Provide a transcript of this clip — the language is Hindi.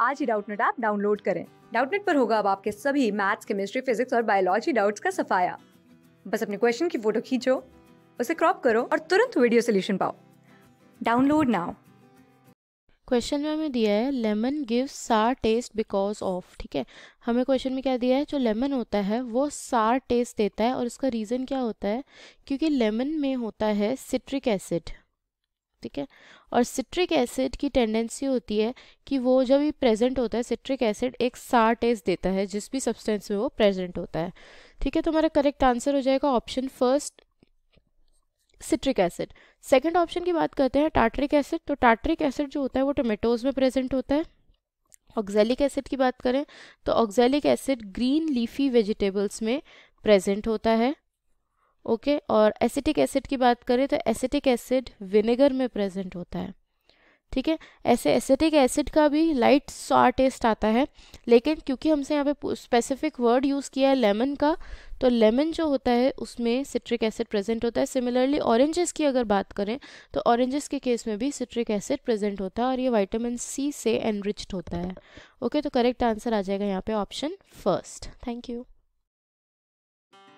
आज ही डाउटनेट ऐप डाउनलोड करें डाउटनेट पर होगा अब आपके सभी मैथ्स केमिस्ट्री फिजिक्स और बायोलॉजी डाउट्स का सफाया बस अपने क्वेश्चन की फोटो खींचो उसे क्रॉप करो और तुरंत वीडियो सोल्यूशन पाओ डाउनलोड नाउ क्वेश्चन में हमें दिया है lemon gives sour taste because of ठीक है हमें क्वेश्चन में क्या दिया है जो लेमन होता है वो सार टेस्ट देता है और इसका रीज़न क्या होता है क्योंकि लेमन में होता है सिट्रिक एसिड ठीक है और सिट्रिक एसिड की टेंडेंसी होती है कि वो जब भी प्रेजेंट होता है सिट्रिक एसिड एक सार टेस्ट देता है जिस भी सब्सटेंस में वो प्रेजेंट होता है ठीक है तो हमारा करेक्ट आंसर हो जाएगा option first citric acid second option की बात करते हैं टाटरिक एसिड तो टाटरिक एसिड जो होता है वो टोमेटोज में प्रेजेंट होता है ऑक्जेलिक एसिड की बात करें तो oxalic acid green leafy vegetables में प्रेजेंट होता है ओके okay? और एसिटिक एसिड की बात करें तो एसिटिक एसिड विनेगर में प्रेजेंट होता है ठीक है ऐसे एसिटिक एसिड का भी लाइट सॉ टेस्ट आता है लेकिन क्योंकि हमसे यहाँ पे स्पेसिफिक वर्ड यूज़ किया है लेमन का तो लेमन जो होता है उसमें सिट्रिक एसिड प्रेजेंट होता है सिमिलरली ऑरेंजेस की अगर बात करें तो ऑरेंजेस के केस में भी सिट्रिक एसिड प्रेजेंट होता है और ये वाइटामिन सी से एनरिच्ड होता है ओके okay, तो करेक्ट आंसर आ जाएगा यहाँ पे ऑप्शन फर्स्ट थैंक यू